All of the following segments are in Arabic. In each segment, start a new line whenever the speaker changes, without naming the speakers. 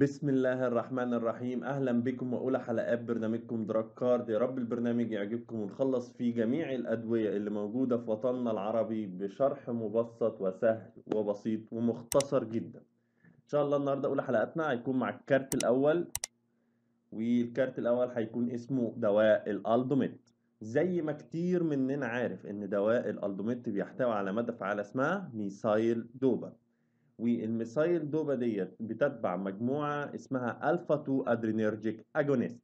بسم الله الرحمن الرحيم اهلا بكم واولى حلقات برنامجكم دراج كارد يا رب البرنامج يعجبكم ونخلص فيه جميع الادويه اللي موجوده في وطننا العربي بشرح مبسط وسهل وبسيط ومختصر جدا ان شاء الله النهارده اولى حلقاتنا هيكون مع الكارت الاول والكارت الاول هيكون اسمه دواء الالدوميت زي ما كتير مننا عارف ان دواء الالدوميت بيحتوي على ماده فعاله اسمها ميسايل دوبا والميثايل دوبا ديت بتتبع مجموعه اسمها الفا 2 ادرينرجيك اجونيست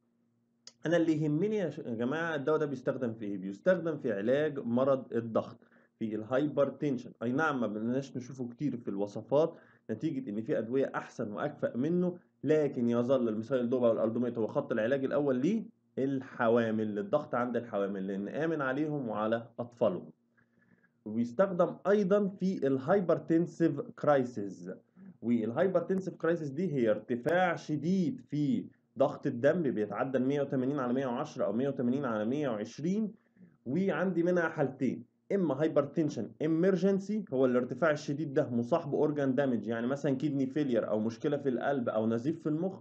انا اللي يهمني يا جماعه الدواء ده بيستخدم في ايه بيستخدم في علاج مرض الضغط في الهايبرتنشن اي نعم ما بدناش نشوفه كتير في الوصفات نتيجه ان في ادويه احسن واكفأ منه لكن يظل الميثايل دوبا والالدوميت هو خط العلاج الاول ليه الحوامل للضغط عند الحوامل لان امن عليهم وعلى اطفالهم ويستخدم ايضا في الهايبرتنسيف كرايسيس والهايبرتنسيف كرايسيس دي هي ارتفاع شديد في ضغط الدم بيتعدى ال 180 على 110 او 180 على 120 وعندي منها حالتين اما هايبرتنشن امرجنسي هو الارتفاع الشديد ده مصاحبه اورجان دامج يعني مثلا كيدني فيلير او مشكله في القلب او نزيف في المخ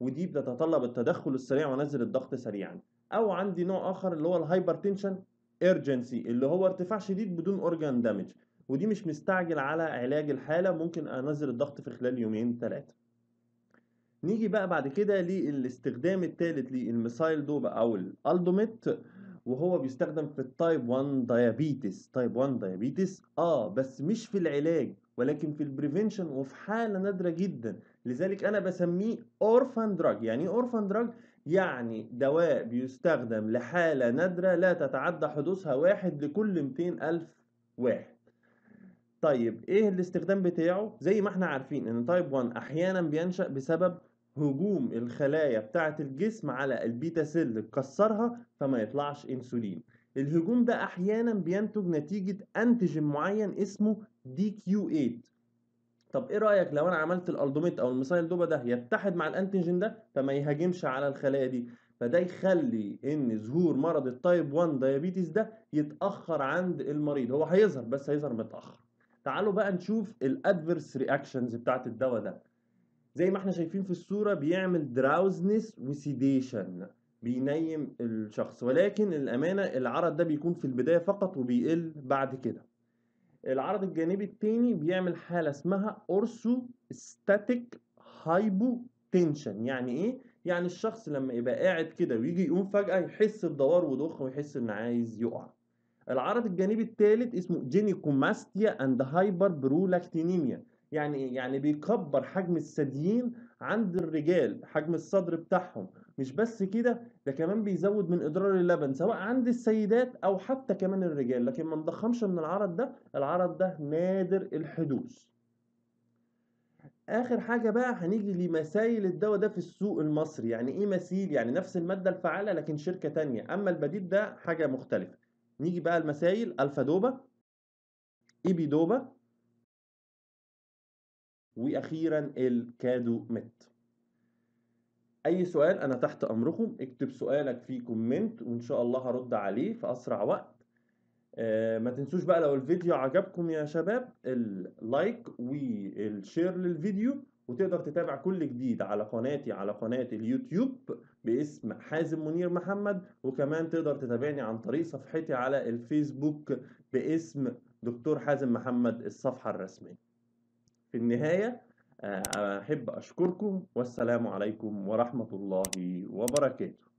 ودي بتتطلب التدخل السريع ونزل الضغط سريعا او عندي نوع اخر اللي هو الهايبرتنشن ايرجنسي اللي هو ارتفاع شديد بدون اورجان دامج ودي مش مستعجل على علاج الحاله ممكن انزل الضغط في خلال يومين ثلاثه نيجي بقى بعد كده للاستخدام الثالث للميسايل دوب او الالدوميت وهو بيستخدم في التايب 1 دايابيتس تايب 1 دايابيتس اه بس مش في العلاج ولكن في البريفنشن وفي حاله نادره جدا لذلك انا بسميه اورفان دراج يعني ايه اورفان دراج يعني دواء بيستخدم لحاله نادره لا تتعدى حدوثها واحد لكل 200 الف واحد طيب ايه الاستخدام بتاعه زي ما احنا عارفين ان تايب 1 احيانا بينشا بسبب هجوم الخلايا بتاعه الجسم على البيتا سيل تكسرها فما يطلعش انسولين الهجوم ده احيانا بينتج نتيجه انتيجين معين اسمه دي كيو 8 طب ايه رايك لو انا عملت الالدوميت او الميثايل دوبا ده يتحد مع الانتيجين ده فما يهاجمش على الخلايا دي فده يخلي ان ظهور مرض التايب 1 دايابيتس ده يتاخر عند المريض هو هيظهر بس هيظهر متاخر تعالوا بقى نشوف الأدفرس رياكشنز بتاعت الدواء ده زي ما احنا شايفين في الصوره بيعمل دراوزنس وسيديشن بينيم الشخص ولكن الأمانة العرض ده بيكون في البداية فقط وبيقل بعد كده العرض الجانبي التاني بيعمل حالة اسمها أورسو ستاتيك هايبو تنشن يعني ايه؟ يعني الشخص لما يبقى قاعد كده ويجي يقوم فجأة يحس بدوار وضخ ويحس إن عايز يقع العرض الجانبي التالت اسمه جينيكوماستيا اند هايبر برولاكتينيميا يعني ايه يعني بيكبر حجم الثديين عند الرجال حجم الصدر بتاعهم مش بس كده ده كمان بيزود من ادرار اللبن سواء عند السيدات او حتى كمان الرجال لكن ما نضخمش من العرض ده العرض ده نادر الحدوث اخر حاجه بقى هنيجي لمسايل الدواء ده في السوق المصري يعني ايه مثيل يعني نفس الماده الفعاله لكن شركه تانية اما البديل ده حاجه مختلفه نيجي بقى المسايل الفا دوبا ايبيدوبا واخيرا الكادو مت اي سؤال انا تحت امركم اكتب سؤالك في كومنت وان شاء الله هرد عليه في اسرع وقت آه ما تنسوش بقى لو الفيديو عجبكم يا شباب اللايك والشير للفيديو وتقدر تتابع كل جديد على قناتي على قناة اليوتيوب باسم حازم منير محمد وكمان تقدر تتابعني عن طريق صفحتي على الفيسبوك باسم دكتور حازم محمد الصفحة الرسمية في النهاية آه، أحب أشكركم والسلام عليكم ورحمة الله وبركاته